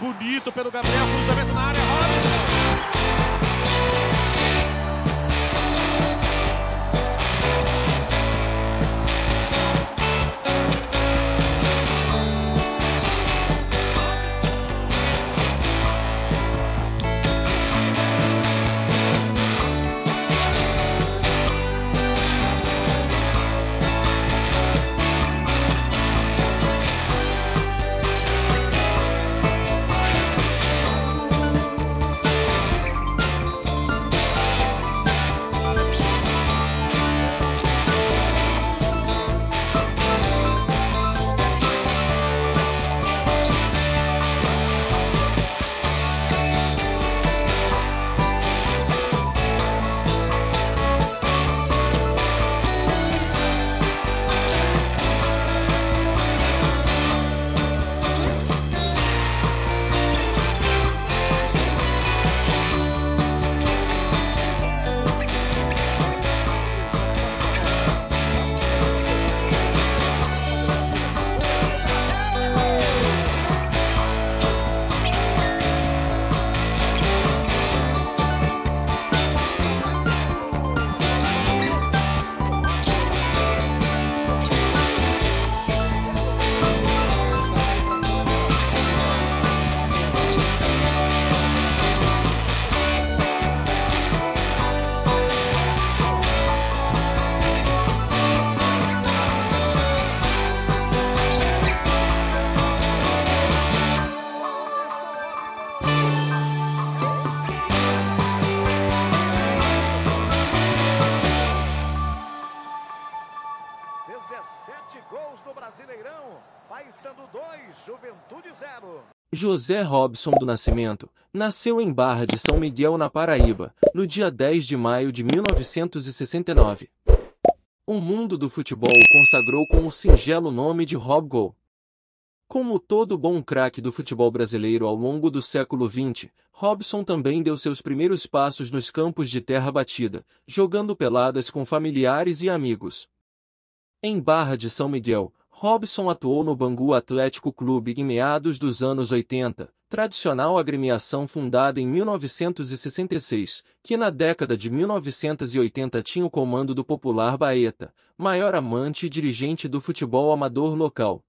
bonito pelo Gabriel, cruzamento na área, Robson. Brasileirão. Paysandu 2, Juventude 0. José Robson do Nascimento nasceu em Barra de São Miguel, na Paraíba, no dia 10 de maio de 1969. O mundo do futebol o consagrou com o singelo nome de Rob Gol. Como todo bom craque do futebol brasileiro ao longo do século XX, Robson também deu seus primeiros passos nos campos de terra batida, jogando peladas com familiares e amigos. Em Barra de São Miguel, Robson atuou no Bangu Atlético Clube em meados dos anos 80, tradicional agremiação fundada em 1966, que na década de 1980 tinha o comando do popular Baeta, maior amante e dirigente do futebol amador local.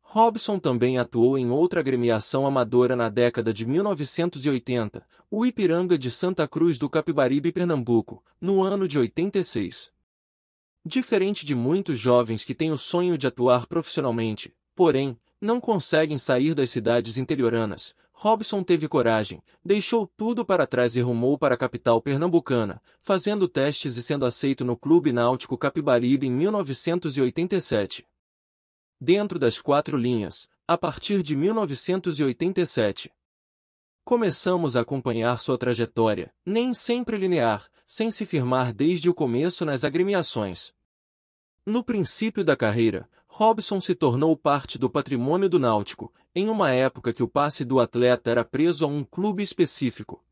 Robson também atuou em outra agremiação amadora na década de 1980, o Ipiranga de Santa Cruz do Capibaribe, Pernambuco, no ano de 86. Diferente de muitos jovens que têm o sonho de atuar profissionalmente, porém, não conseguem sair das cidades interioranas, Robson teve coragem, deixou tudo para trás e rumou para a capital pernambucana, fazendo testes e sendo aceito no Clube Náutico Capibaribe em 1987. Dentro das quatro linhas, a partir de 1987. Começamos a acompanhar sua trajetória, nem sempre linear, sem se firmar desde o começo nas agremiações. No princípio da carreira, Robson se tornou parte do patrimônio do Náutico, em uma época que o passe do atleta era preso a um clube específico.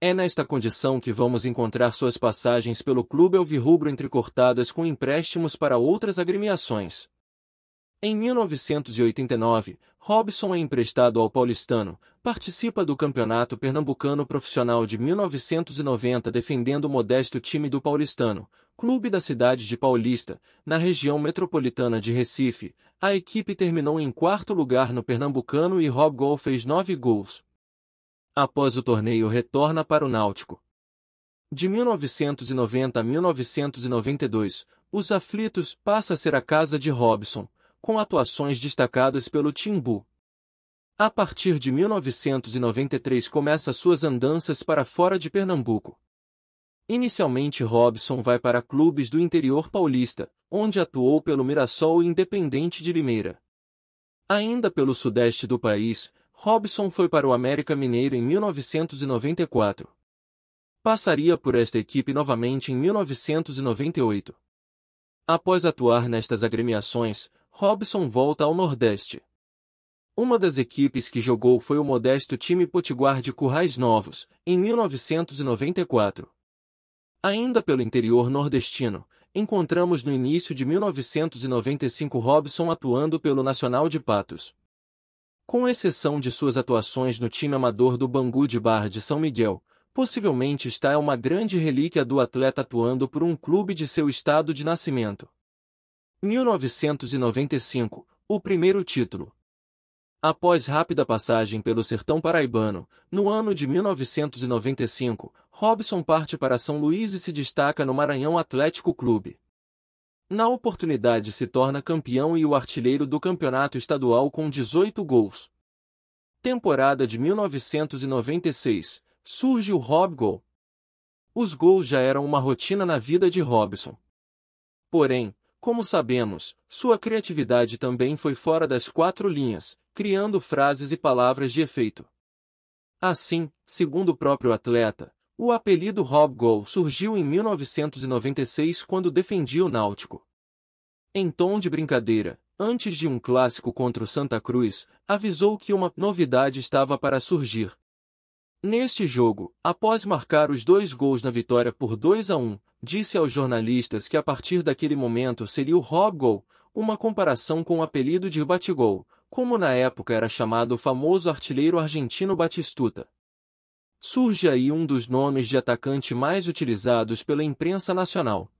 É nesta condição que vamos encontrar suas passagens pelo clube alvirrubro entrecortadas com empréstimos para outras agremiações. Em 1989, Robson é emprestado ao paulistano, participa do Campeonato Pernambucano Profissional de 1990 defendendo o modesto time do paulistano, clube da cidade de Paulista, na região metropolitana de Recife. A equipe terminou em quarto lugar no Pernambucano e Rob Gol fez nove gols. Após o torneio retorna para o Náutico. De 1990 a 1992, os aflitos passa a ser a casa de Robson, com atuações destacadas pelo Timbu. A partir de 1993 começa suas andanças para fora de Pernambuco. Inicialmente Robson vai para clubes do interior paulista, onde atuou pelo Mirassol e Independente de Limeira. Ainda pelo sudeste do país, Robson foi para o América Mineiro em 1994. Passaria por esta equipe novamente em 1998. Após atuar nestas agremiações, Robson volta ao Nordeste. Uma das equipes que jogou foi o modesto time Potiguar de Currais Novos, em 1994. Ainda pelo interior nordestino, encontramos no início de 1995 Robson atuando pelo Nacional de Patos. Com exceção de suas atuações no time amador do Bangu de Barra de São Miguel, possivelmente está é uma grande relíquia do atleta atuando por um clube de seu estado de nascimento. 1995, o primeiro título. Após rápida passagem pelo sertão paraibano, no ano de 1995, Robson parte para São Luís e se destaca no Maranhão Atlético Clube. Na oportunidade se torna campeão e o artilheiro do campeonato estadual com 18 gols. Temporada de 1996, surge o Rob Gol. Os gols já eram uma rotina na vida de Robson. Porém, como sabemos, sua criatividade também foi fora das quatro linhas, criando frases e palavras de efeito. Assim, segundo o próprio atleta, o apelido Rob surgiu em 1996 quando defendia o Náutico. Em tom de brincadeira, antes de um clássico contra o Santa Cruz, avisou que uma novidade estava para surgir, Neste jogo, após marcar os dois gols na vitória por 2 a 1, disse aos jornalistas que a partir daquele momento seria o Robgol, uma comparação com o apelido de Batigol, como na época era chamado o famoso artilheiro argentino Batistuta. Surge aí um dos nomes de atacante mais utilizados pela imprensa nacional.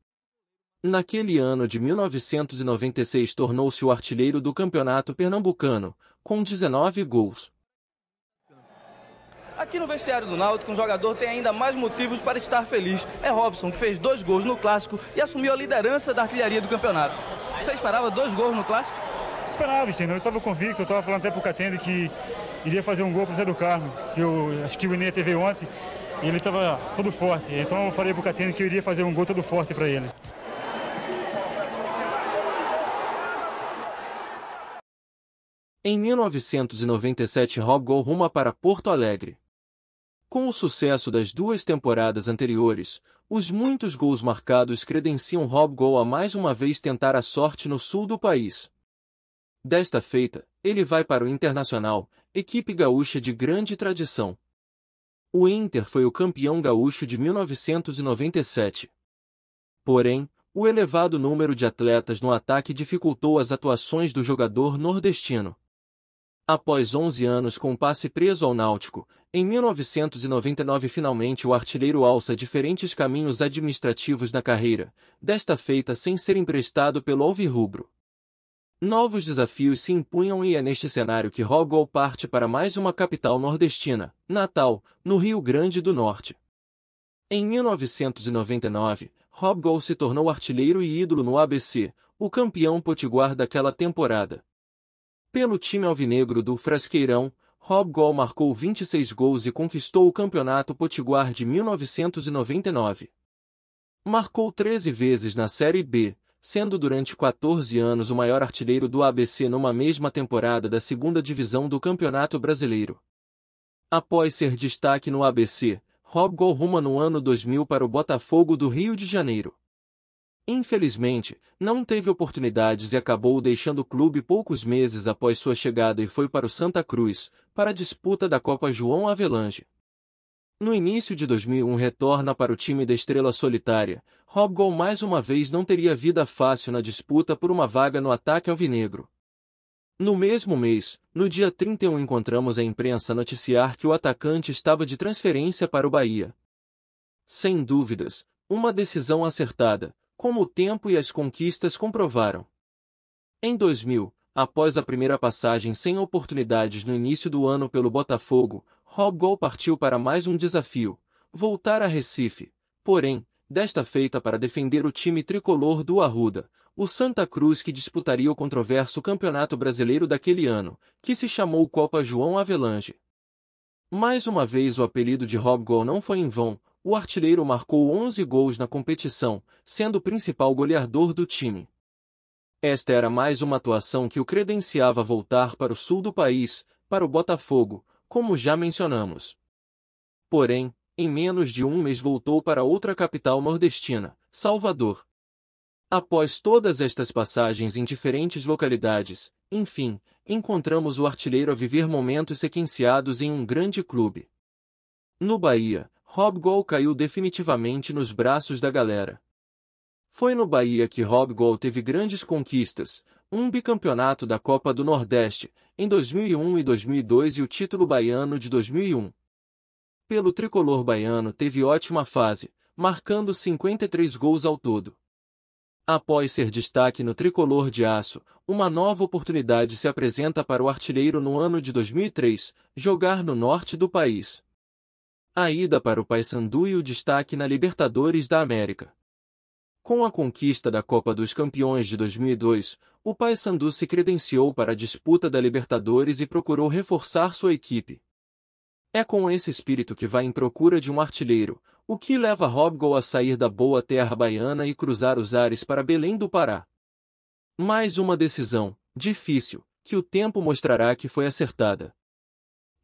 Naquele ano de 1996 tornou-se o artilheiro do campeonato pernambucano, com 19 gols. Aqui no vestiário do Náutico, um jogador tem ainda mais motivos para estar feliz. É Robson, que fez dois gols no Clássico e assumiu a liderança da artilharia do campeonato. Você esperava dois gols no Clássico? Esperava, entendeu? Eu estava convicto, eu estava falando até para o Catende que iria fazer um gol para o Zé do Carmo, que eu assisti o Enem TV ontem e ele estava todo forte. Então eu falei para o Catende que eu iria fazer um gol todo forte para ele. Em 1997, Rob gol ruma para Porto Alegre. Com o sucesso das duas temporadas anteriores, os muitos gols marcados credenciam Rob Gol a mais uma vez tentar a sorte no sul do país. Desta feita, ele vai para o Internacional, equipe gaúcha de grande tradição. O Inter foi o campeão gaúcho de 1997. Porém, o elevado número de atletas no ataque dificultou as atuações do jogador nordestino. Após 11 anos com o passe preso ao Náutico, em 1999 finalmente o artilheiro alça diferentes caminhos administrativos na carreira, desta feita sem ser emprestado pelo Alvirrubro. Novos desafios se impunham e é neste cenário que Rogol parte para mais uma capital nordestina, Natal, no Rio Grande do Norte. Em 1999, Rogol se tornou artilheiro e ídolo no ABC, o campeão potiguar daquela temporada, pelo time alvinegro do Frasqueirão, Rob Gol marcou 26 gols e conquistou o Campeonato Potiguar de 1999. Marcou 13 vezes na Série B, sendo durante 14 anos o maior artilheiro do ABC numa mesma temporada da segunda divisão do Campeonato Brasileiro. Após ser destaque no ABC, Rob Gol ruma no ano 2000 para o Botafogo do Rio de Janeiro. Infelizmente, não teve oportunidades e acabou deixando o clube poucos meses após sua chegada e foi para o Santa Cruz, para a disputa da Copa João Avelange. No início de 2001 retorna para o time da estrela solitária, Robgol mais uma vez não teria vida fácil na disputa por uma vaga no ataque alvinegro. No mesmo mês, no dia 31 encontramos a imprensa noticiar que o atacante estava de transferência para o Bahia. Sem dúvidas, uma decisão acertada, como o tempo e as conquistas comprovaram. Em 2000, após a primeira passagem sem oportunidades no início do ano pelo Botafogo, Rob Gol partiu para mais um desafio, voltar a Recife, porém, desta feita para defender o time tricolor do Arruda, o Santa Cruz que disputaria o controverso Campeonato Brasileiro daquele ano, que se chamou Copa João Avelange. Mais uma vez o apelido de Rob Gol não foi em vão, o artilheiro marcou 11 gols na competição, sendo o principal goleador do time. Esta era mais uma atuação que o credenciava voltar para o sul do país, para o Botafogo, como já mencionamos. Porém, em menos de um mês voltou para outra capital nordestina, Salvador. Após todas estas passagens em diferentes localidades, enfim, encontramos o artilheiro a viver momentos sequenciados em um grande clube. No Bahia, Rob Gol caiu definitivamente nos braços da galera. Foi no Bahia que Rob Gol teve grandes conquistas, um bicampeonato da Copa do Nordeste, em 2001 e 2002 e o título baiano de 2001. Pelo tricolor baiano teve ótima fase, marcando 53 gols ao todo. Após ser destaque no tricolor de aço, uma nova oportunidade se apresenta para o artilheiro no ano de 2003, jogar no norte do país a ida para o Paysandu e o destaque na Libertadores da América. Com a conquista da Copa dos Campeões de 2002, o Paysandu se credenciou para a disputa da Libertadores e procurou reforçar sua equipe. É com esse espírito que vai em procura de um artilheiro, o que leva Robgol a sair da boa terra baiana e cruzar os ares para Belém do Pará. Mais uma decisão, difícil, que o tempo mostrará que foi acertada.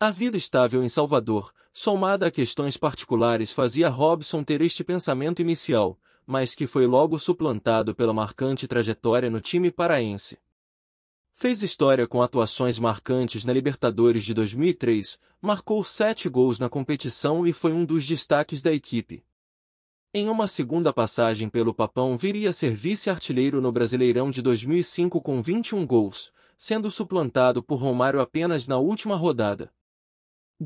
A vida estável em Salvador, somada a questões particulares, fazia Robson ter este pensamento inicial, mas que foi logo suplantado pela marcante trajetória no time paraense. Fez história com atuações marcantes na Libertadores de 2003, marcou sete gols na competição e foi um dos destaques da equipe. Em uma segunda passagem pelo Papão viria a ser vice-artilheiro no Brasileirão de 2005 com 21 gols, sendo suplantado por Romário apenas na última rodada.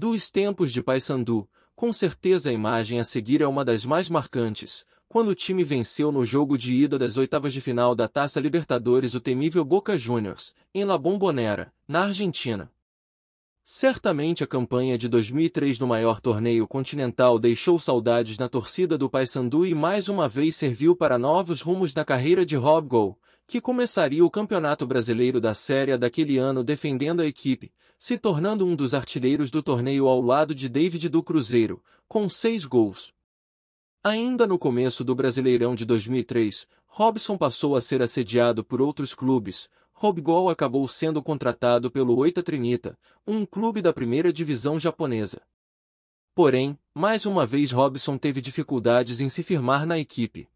Dos tempos de Paysandu, com certeza a imagem a seguir é uma das mais marcantes, quando o time venceu no jogo de ida das oitavas de final da Taça Libertadores o temível Boca Juniors, em La Bombonera, na Argentina. Certamente a campanha de 2003 no maior torneio continental deixou saudades na torcida do Paysandu e mais uma vez serviu para novos rumos na carreira de Rob Gol, que começaria o Campeonato Brasileiro da Série daquele ano defendendo a equipe, se tornando um dos artilheiros do torneio ao lado de David do Cruzeiro, com seis gols. Ainda no começo do Brasileirão de 2003, Robson passou a ser assediado por outros clubes. Robgol acabou sendo contratado pelo Oita Trinita, um clube da primeira divisão japonesa. Porém, mais uma vez Robson teve dificuldades em se firmar na equipe.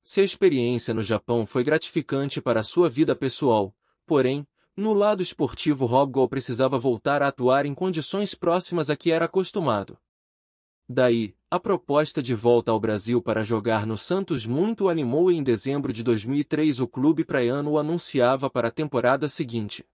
Se a experiência no Japão foi gratificante para sua vida pessoal, porém, no lado esportivo Hobgol precisava voltar a atuar em condições próximas a que era acostumado. Daí, a proposta de volta ao Brasil para jogar no Santos muito animou e em dezembro de 2003 o clube praiano o anunciava para a temporada seguinte.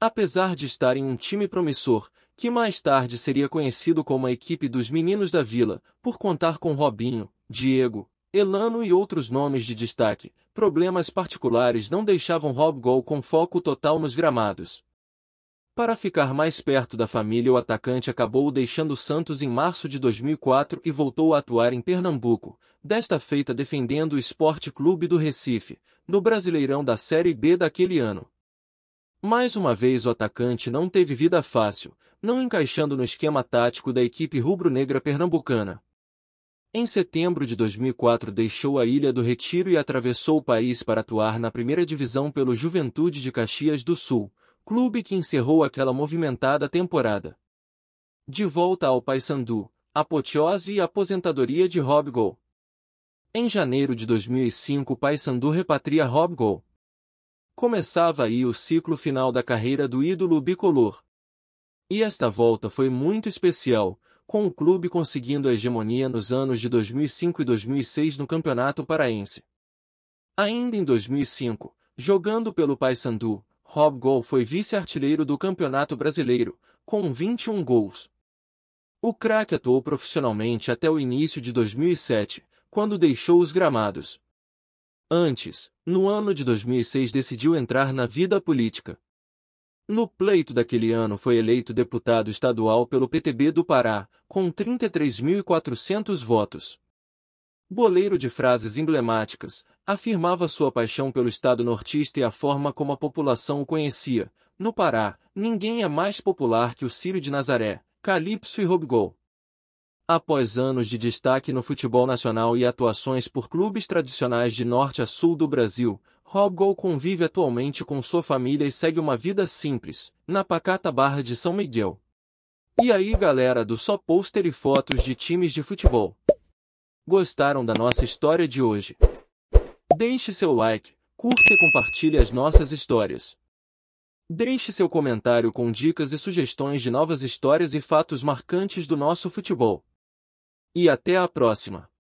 Apesar de estar em um time promissor, que mais tarde seria conhecido como a equipe dos Meninos da Vila, por contar com Robinho, Diego, Elano e outros nomes de destaque, problemas particulares não deixavam Rob com foco total nos gramados. Para ficar mais perto da família, o atacante acabou deixando Santos em março de 2004 e voltou a atuar em Pernambuco, desta feita defendendo o Esporte Clube do Recife, no Brasileirão da Série B daquele ano. Mais uma vez o atacante não teve vida fácil, não encaixando no esquema tático da equipe rubro-negra pernambucana. Em setembro de 2004 deixou a Ilha do Retiro e atravessou o país para atuar na primeira divisão pelo Juventude de Caxias do Sul, clube que encerrou aquela movimentada temporada. De volta ao Paysandu, apoteose e aposentadoria de Robgol. Em janeiro de 2005 Paysandu repatria Robgol. Começava aí o ciclo final da carreira do ídolo bicolor. E esta volta foi muito especial, com o clube conseguindo a hegemonia nos anos de 2005 e 2006 no Campeonato Paraense. Ainda em 2005, jogando pelo Paysandu, Rob Gol foi vice-artilheiro do Campeonato Brasileiro, com 21 gols. O craque atuou profissionalmente até o início de 2007, quando deixou os gramados. Antes, no ano de 2006 decidiu entrar na vida política. No pleito daquele ano foi eleito deputado estadual pelo PTB do Pará, com 33.400 votos. Boleiro de frases emblemáticas, afirmava sua paixão pelo Estado nortista e a forma como a população o conhecia. No Pará, ninguém é mais popular que o Círio de Nazaré, Calypso e Robgol. Após anos de destaque no futebol nacional e atuações por clubes tradicionais de norte a sul do Brasil, Gold convive atualmente com sua família e segue uma vida simples, na pacata Barra de São Miguel. E aí galera do Só Pôster e Fotos de Times de Futebol. Gostaram da nossa história de hoje? Deixe seu like, curta e compartilhe as nossas histórias. Deixe seu comentário com dicas e sugestões de novas histórias e fatos marcantes do nosso futebol. E até a próxima!